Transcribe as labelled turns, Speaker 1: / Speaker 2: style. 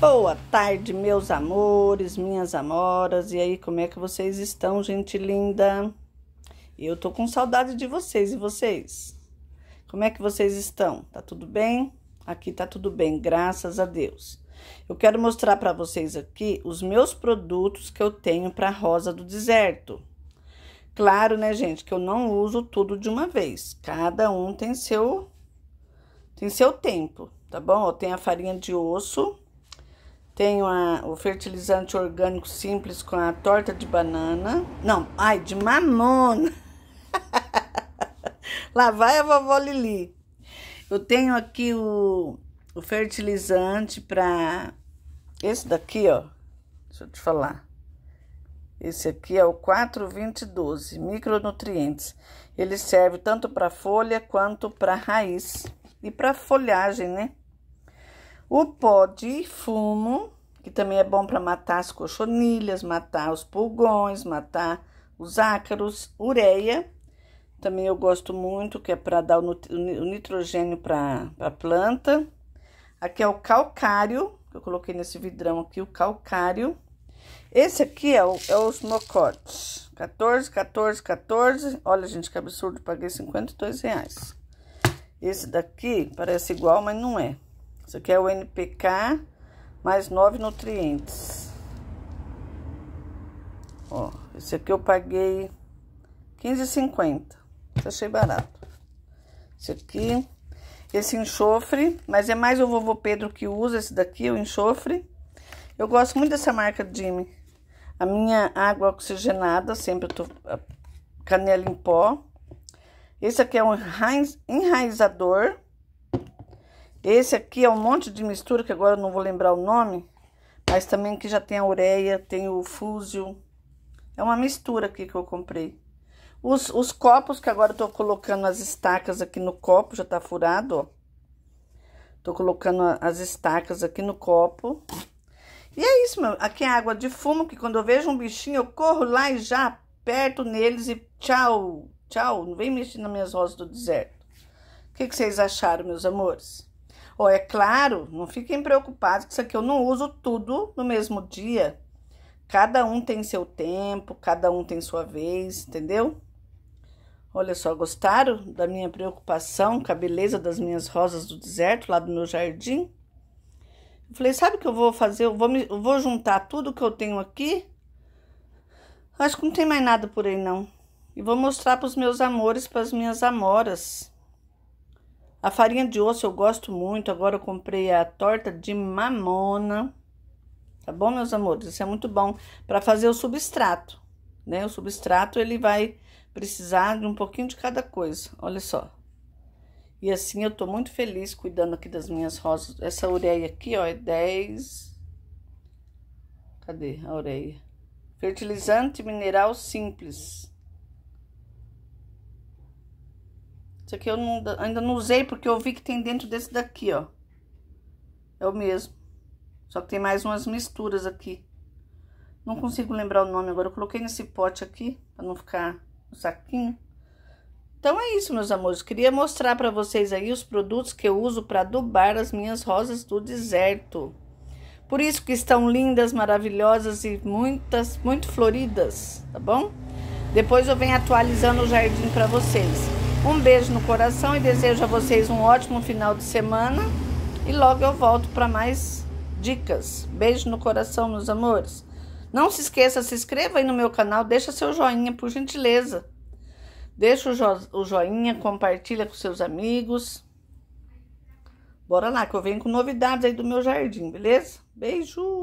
Speaker 1: Boa tarde, meus amores, minhas amoras. E aí, como é que vocês estão, gente linda? Eu tô com saudade de vocês e vocês. Como é que vocês estão? Tá tudo bem? Aqui tá tudo bem, graças a Deus. Eu quero mostrar para vocês aqui os meus produtos que eu tenho para rosa do deserto. Claro, né, gente, que eu não uso tudo de uma vez. Cada um tem seu tem seu tempo, tá bom? Eu tem a farinha de osso, tenho o fertilizante orgânico simples com a torta de banana. Não, ai, de mamona. Lá vai a vovó Lili. Eu tenho aqui o, o fertilizante para. Esse daqui, ó. Deixa eu te falar. Esse aqui é o 42012, micronutrientes. Ele serve tanto para folha quanto para raiz e para folhagem, né? O pó de fumo, que também é bom para matar as cochonilhas, matar os pulgões, matar os ácaros, ureia, também eu gosto muito, que é para dar o nitrogênio para a planta. Aqui é o calcário, que eu coloquei nesse vidrão aqui, o calcário. Esse aqui é, o, é os mocotes, 14, 14, 14. Olha, gente, que absurdo, paguei 52 reais. Esse daqui parece igual, mas não é. Isso aqui é o NPK mais nove nutrientes. Ó, esse aqui eu paguei 15,50. Achei barato. Esse aqui, esse enxofre, mas é mais o vovô Pedro que usa esse daqui, o enxofre. Eu gosto muito dessa marca Jimmy. A minha água oxigenada, sempre eu tô canela em pó. Esse aqui é um enraizador esse aqui é um monte de mistura, que agora eu não vou lembrar o nome. Mas também que já tem a ureia, tem o fúzio. É uma mistura aqui que eu comprei. Os, os copos que agora eu tô colocando as estacas aqui no copo, já tá furado, ó. Tô colocando as estacas aqui no copo. E é isso, meu. Aqui é água de fumo, que quando eu vejo um bichinho, eu corro lá e já aperto neles e tchau, tchau. Não vem mexer nas minhas rosas do deserto. O que, que vocês acharam, meus amores? Ó, é claro, não fiquem preocupados com isso aqui eu não uso tudo no mesmo dia. Cada um tem seu tempo, cada um tem sua vez, entendeu? Olha só, gostaram da minha preocupação com a beleza das minhas rosas do deserto lá do meu jardim? Eu falei, sabe o que eu vou fazer? Eu vou, me, eu vou juntar tudo que eu tenho aqui. Acho que não tem mais nada por aí, não. E vou mostrar para os meus amores, para as minhas amoras. A farinha de osso eu gosto muito. Agora eu comprei a torta de mamona. Tá bom, meus amores? Isso é muito bom para fazer o substrato, né? O substrato ele vai precisar de um pouquinho de cada coisa. Olha só. E assim eu tô muito feliz cuidando aqui das minhas rosas. Essa ureia aqui, ó, é 10. Cadê a ureia? Fertilizante mineral simples. Esse aqui eu não, ainda não usei porque eu vi que tem dentro desse daqui, ó. É o mesmo. Só que tem mais umas misturas aqui. Não consigo lembrar o nome agora. Eu coloquei nesse pote aqui, pra não ficar no saquinho. Então é isso, meus amores. Queria mostrar para vocês aí os produtos que eu uso para adubar as minhas rosas do deserto. Por isso que estão lindas, maravilhosas e muitas, muito floridas, tá bom? Depois eu venho atualizando o jardim para vocês. Um beijo no coração e desejo a vocês um ótimo final de semana. E logo eu volto para mais dicas. Beijo no coração, meus amores. Não se esqueça, se inscreva aí no meu canal, deixa seu joinha, por gentileza. Deixa o, jo o joinha, compartilha com seus amigos. Bora lá, que eu venho com novidades aí do meu jardim, beleza? Beijo!